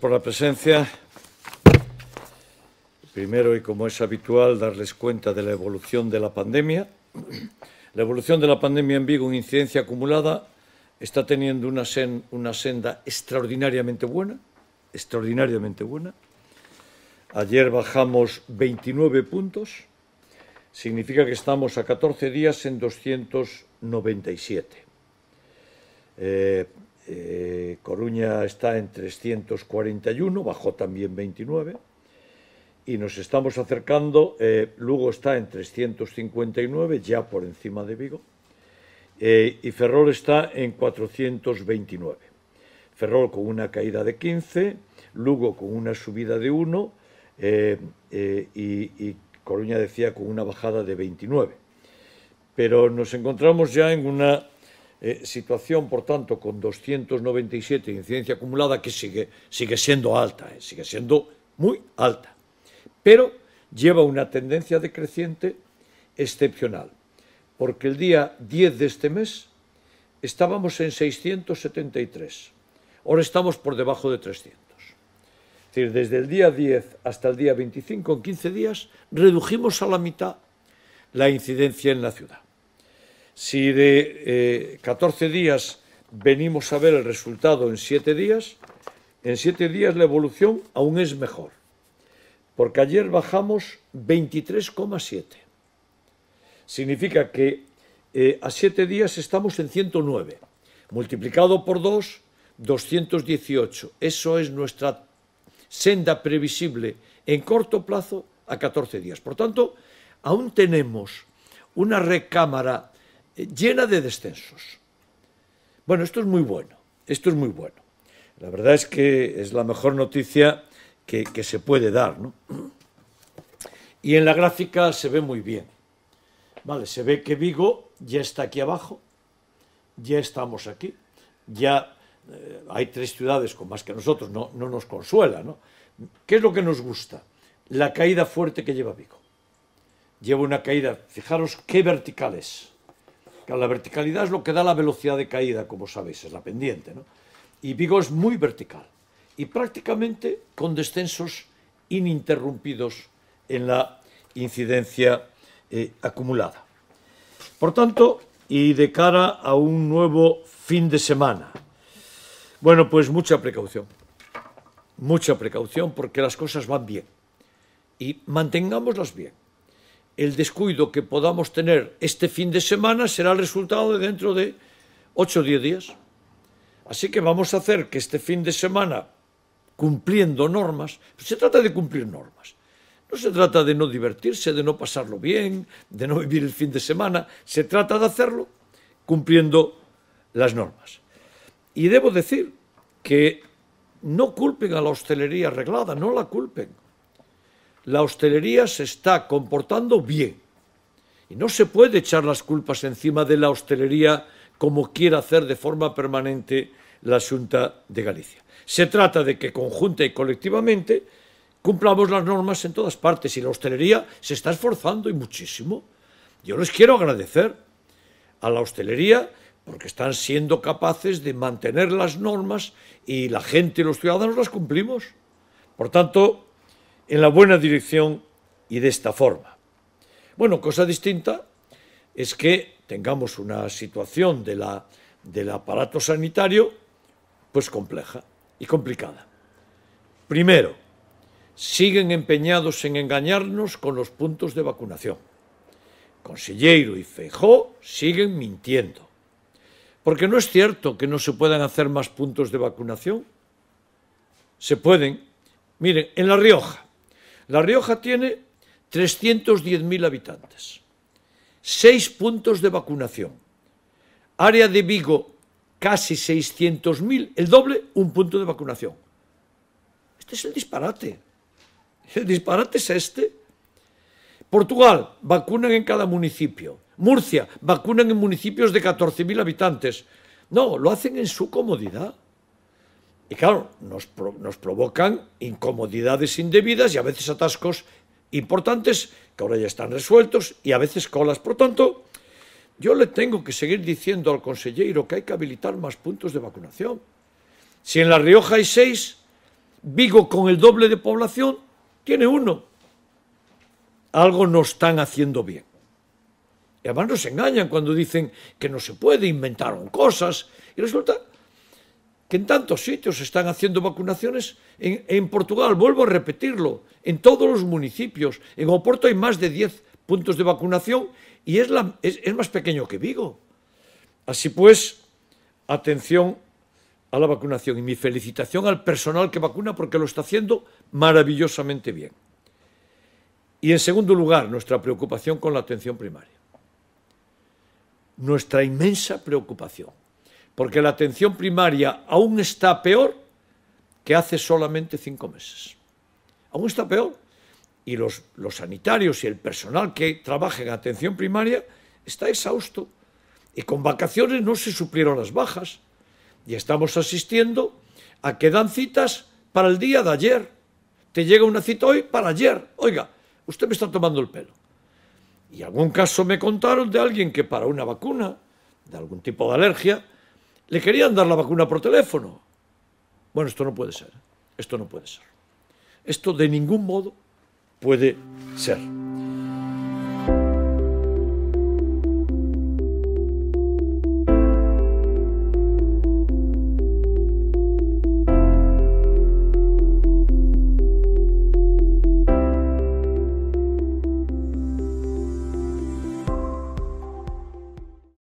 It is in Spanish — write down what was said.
por la presencia. Primero, y como es habitual, darles cuenta de la evolución de la pandemia. La evolución de la pandemia en Vigo en incidencia acumulada está teniendo una, senda extraordinariamente buena, extraordinariamente buena. Ayer bajamos 29 puntos, significa que estamos a 14 días en 297. Eh, eh, Coruña está en 341, bajó también 29, y nos estamos acercando, eh, Lugo está en 359, ya por encima de Vigo, eh, y Ferrol está en 429. Ferrol con una caída de 15, Lugo con una subida de 1 y Coruña decía con una bajada de 29. Pero nos encontramos ya en una eh, situación, por tanto, con 297 incidencia acumulada, que sigue, sigue siendo alta, eh, sigue siendo muy alta, pero lleva una tendencia decreciente excepcional, porque el día 10 de este mes estábamos en 673, ahora estamos por debajo de 300. Es decir, desde el día 10 hasta el día 25, en 15 días, redujimos a la mitad la incidencia en la ciudad. Si de 14 eh, días venimos a ver el resultado en 7 días, en 7 días la evolución aún es mejor. Porque ayer bajamos 23,7. Significa que eh, a 7 días estamos en 109. Multiplicado por 2, 218. Eso es nuestra senda previsible en corto plazo a 14 días. Por tanto, aún tenemos una recámara eh, llena de descensos. Bueno, esto es muy bueno, esto es muy bueno. La verdad es que es la mejor noticia que, se puede dar, ¿no? Y en la gráfica se ve muy bien. Vale, se ve que Vigo ya está aquí abajo, ya estamos aquí, ya eh, hay tres ciudades con más que nosotros, no, no nos consuela, ¿no? ¿Qué es lo que nos gusta? La caída fuerte que lleva Vigo. Lleva una caída, fijaros qué vertical es la verticalidad es lo que da la velocidad de caída, como sabéis, es la pendiente. Y Vigo es muy vertical y prácticamente con descensos ininterrumpidos en la incidencia eh, acumulada. Por tanto, y de cara a un nuevo fin de semana, bueno, pues mucha precaución, mucha precaución porque las cosas van bien y mantengámoslas bien el descuido que podamos tener este fin de semana será el resultado de dentro de 8 o 10 días. Así que vamos a hacer que este fin de semana, cumpliendo normas, pues se trata de cumplir normas. No se trata de no divertirse, de no pasarlo bien, de no vivir el fin de semana. Se trata de hacerlo cumpliendo las normas. Y debo decir que no culpen a la hostelería arreglada, no la culpen la hostelería se está comportando bien. Y no se puede echar las culpas encima de la hostelería como quiera hacer de forma permanente la Junta de Galicia. Se trata de que conjunta y colectivamente cumplamos las normas en todas partes y la hostelería se está esforzando y muchísimo. Yo les quiero agradecer a la hostelería porque están siendo capaces de mantener las normas y la gente y los ciudadanos las cumplimos. Por tanto, en la buena dirección y de esta forma. Bueno, cosa distinta es que tengamos una situación de la, del aparato sanitario pues compleja y complicada. Primero, siguen empeñados en engañarnos con los puntos de vacunación. Consilleiro y Feijó siguen mintiendo. Porque no es cierto que no se puedan hacer más puntos de vacunación. Se pueden. Miren, en La Rioja, la Rioja tiene 310.000 habitantes, seis puntos de vacunación, área de Vigo casi 600.000, el doble, un punto de vacunación. Este es el disparate. El disparate es este. Portugal, vacunan en cada municipio. Murcia, vacunan en municipios de 14.000 habitantes. No, lo hacen en su comodidad. Y claro, nos, provocan incomodidades indebidas y a veces atascos importantes que ahora ya están resueltos y a veces colas. Por tanto, yo le tengo que seguir diciendo al consejero que hay que habilitar más puntos de vacunación. Si en La Rioja hay seis, Vigo con el doble de población tiene uno. Algo no están haciendo bien. Y además nos engañan cuando dicen que no se puede, inventaron cosas. Y resulta que en tantos sitios están haciendo vacunaciones. En, Portugal, vuelvo a repetirlo, en todos los municipios. En Oporto hay más de 10 puntos de vacunación y es más pequeño que Vigo. Así pues, atención a la vacunación y mi felicitación al personal que vacuna porque lo está haciendo maravillosamente bien. Y en segundo lugar, nuestra preocupación con la atención primaria. Nuestra inmensa preocupación porque la atención primaria aún está peor que hace solamente cinco meses. Aún está peor. Y los, los sanitarios y el personal que trabaja en atención primaria está exhausto. Y con vacaciones no se suplieron las bajas. Y estamos asistiendo a que dan citas para el día de ayer. Te llega una cita hoy para ayer. Oiga, usted me está tomando el pelo. Y algún caso me contaron de alguien que para una vacuna, de algún tipo de alergia, le querían dar la vacuna por teléfono. Bueno, esto no puede ser. Esto no puede ser. Esto de ningún modo puede ser.